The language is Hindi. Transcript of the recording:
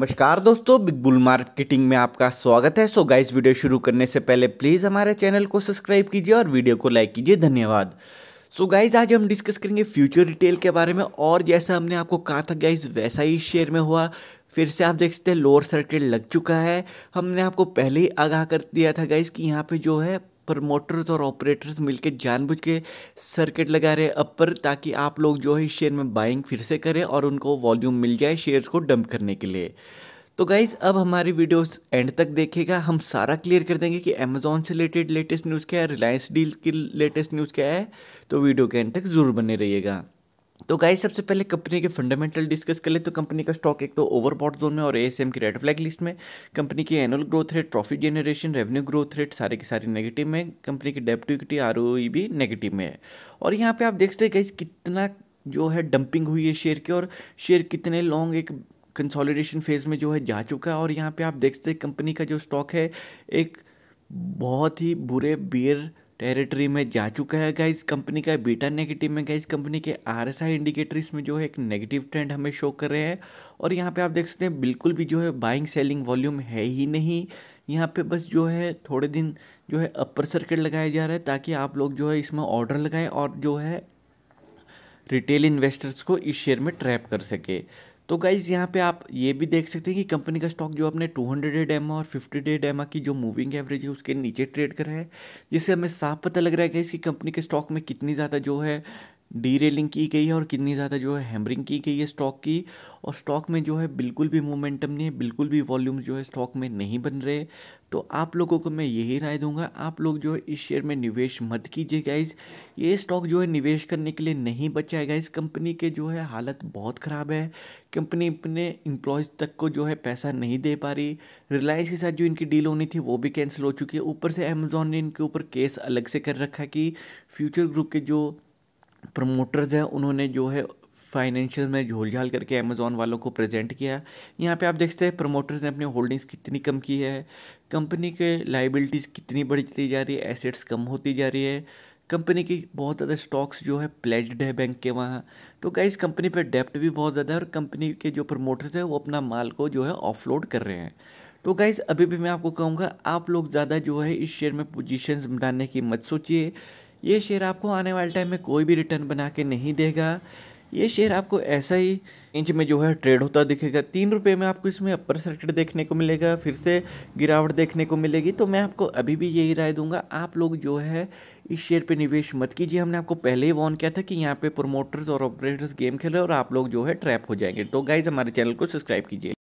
नमस्कार दोस्तों बिग बुल मार्केटिंग में आपका स्वागत है सो so गाइस वीडियो शुरू करने से पहले प्लीज़ हमारे चैनल को सब्सक्राइब कीजिए और वीडियो को लाइक कीजिए धन्यवाद सो so गाइज आज हम डिस्कस करेंगे फ्यूचर रिटेल के बारे में और जैसा हमने आपको कहा था गाइज वैसा ही शेयर में हुआ फिर से आप देख सकते हैं लोअर सर्किट लग चुका है हमने आपको पहले ही आगाह कर दिया था गाइज कि यहाँ पे जो है प्रमोटर्स और ऑपरेटर्स मिलके जानबूझ के सर्किट लगा रहे अप पर ताकि आप लोग जो है शेयर में बाइंग फिर से करें और उनको वॉल्यूम मिल जाए शेयर्स को डंप करने के लिए तो गाइज़ अब हमारी वीडियोस एंड तक देखेगा हम सारा क्लियर कर देंगे कि अमेजोन से रिलेटेड लेटेस्ट न्यूज़ क्या है रिलायंस डील की लेटेस्ट न्यूज़ क्या है तो वीडियो के एंड तक ज़रूर बने रहिएगा तो गाइस सबसे पहले कंपनी के फंडामेंटल डिस्कस कर ले तो कंपनी का स्टॉक एक तो ओवरबॉट जोन में और एएसएम की रेड फ्लैग लिस्ट में कंपनी की annual growth rate profit generation revenue growth rate सारे के सारे नेगेटिव में कंपनी की डेप्ट इक्विटी आर भी नेगेटिव में है और यहाँ पे आप देख हैं गाइस कितना जो है डंपिंग हुई है शेयर की और शेयर कितने लॉन्ग एक कंसोलिडेशन फेज में जो है जा चुका है और यहाँ पे आप देख हैं कंपनी का जो स्टॉक है एक बहुत ही बुरे बियर टेरिटरी में जा चुका है गाइस कंपनी का बीटा नेगेटिव में गाइस कंपनी के आर एस आई इंडिकेटर इसमें जो है एक नेगेटिव ट्रेंड हमें शो कर रहे हैं और यहाँ पे आप देख सकते हैं बिल्कुल भी जो है बाइंग सेलिंग वॉल्यूम है ही नहीं यहाँ पे बस जो है थोड़े दिन जो है अपर सर्किट लगाया जा रहा है ताकि आप लोग जो है इसमें ऑर्डर लगाएं और जो है रिटेल इन्वेस्टर्स को इस शेयर में ट्रैप कर सके तो गाइज़ यहाँ पे आप ये भी देख सकते हैं कि कंपनी का स्टॉक जो अपने 200 डे डेमा और 50 डे डेमा की जो मूविंग एवरेज है उसके नीचे ट्रेड कर रहा है जिससे हमें साफ पता लग रहा है गाइज़ कि कंपनी के स्टॉक में कितनी ज़्यादा जो है डी रेलिंग की गई है और कितनी ज़्यादा जो है हैमरिंग की गई है स्टॉक की और स्टॉक में जो है बिल्कुल भी मोमेंटम नहीं है बिल्कुल भी वॉल्यूम जो है स्टॉक में नहीं बन रहे तो आप लोगों को मैं यही राय दूंगा आप लोग जो है इस शेयर में निवेश मत कीजिए गाइज ये स्टॉक जो है निवेश करने के लिए नहीं बचा है गाइज कंपनी के जो है हालत बहुत ख़राब है कंपनी अपने इम्प्लॉयज तक को जो है पैसा नहीं दे पा रही रिलायंस के साथ जो इनकी डील होनी थी वो भी कैंसिल हो चुकी है ऊपर से अमेजोन ने इनके ऊपर केस अलग से कर रखा कि फ्यूचर ग्रुप के जो प्रमोटर्स हैं उन्होंने जो है फाइनेंशियल में झोल झाल करके अमेज़ोन वालों को प्रेजेंट किया यहाँ पे आप देखते हैं प्रमोटर्स ने अपनी होल्डिंग्स कितनी कम की है कंपनी के लाइबिलिटीज़ कितनी बढ़ती जा रही है एसेट्स कम होती जा रही है कंपनी की बहुत ज़्यादा स्टॉक्स जो है प्लेज्ड है बैंक के वहाँ तो गाइज़ कंपनी पर डेप्ट भी बहुत ज़्यादा है और कंपनी के जो प्रमोटर्स हैं वो अपना माल को जो है ऑफलोड कर रहे हैं तो गाइज़ अभी भी मैं आपको कहूँगा आप लोग ज़्यादा जो है इस शेयर में पोजीशंस बनाने की मत सोचिए ये शेयर आपको आने वाले टाइम में कोई भी रिटर्न बना के नहीं देगा ये शेयर आपको ऐसा ही इंच में जो है ट्रेड होता दिखेगा तीन रुपये में आपको इसमें अपर सर्किट देखने को मिलेगा फिर से गिरावट देखने को मिलेगी तो मैं आपको अभी भी यही राय दूंगा आप लोग जो है इस शेयर पे निवेश मत कीजिए हमने आपको पहले ही वॉर्न किया था कि यहाँ पे प्रोमोटर्स और ऑपरेटर्स गेम खेल रहे और आप लोग जो है ट्रैप हो जाएंगे तो गाइज हमारे चैनल को सब्सक्राइब कीजिए